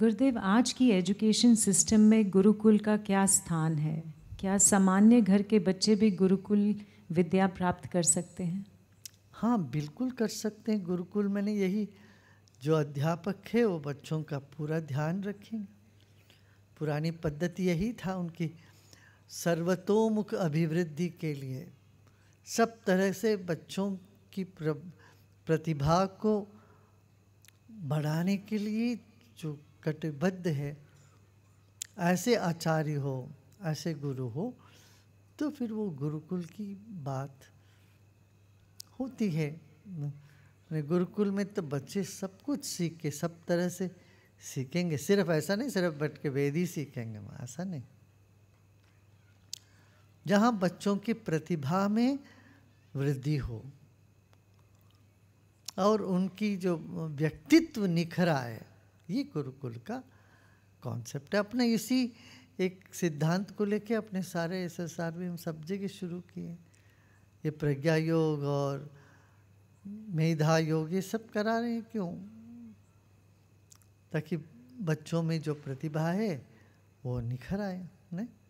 गुरुदेव आज की एजुकेशन सिस्टम में गुरुकुल का क्या स्थान है क्या सामान्य घर के बच्चे भी गुरुकुल विद्या प्राप्त कर सकते हैं हाँ बिल्कुल कर सकते हैं गुरुकुल मैंने यही जो अध्यापक है वो बच्चों का पूरा ध्यान रखेंगे पुरानी पद्धति यही था उनकी सर्वतोमुख अभिवृद्धि के लिए सब तरह से बच्चों की प्रतिभा को बढ़ाने के लिए जो कटिबद्ध है ऐसे आचार्य हो ऐसे गुरु हो तो फिर वो गुरुकुल की बात होती है गुरुकुल में तो बच्चे सब कुछ सीख के सब तरह से सीखेंगे सिर्फ ऐसा नहीं सिर्फ बैठ के वेद ही सीखेंगे ऐसा नहीं जहाँ बच्चों की प्रतिभा में वृद्धि हो और उनकी जो व्यक्तित्व निखर आए ये गुरुकुल का कॉन्सेप्ट है अपने इसी एक सिद्धांत को लेके अपने सारे एस एस आर भी हम सब जगह शुरू किए ये प्रज्ञा योग और मेधा योग ये सब करा रहे हैं क्यों ताकि बच्चों में जो प्रतिभा है वो निखर आए नहीं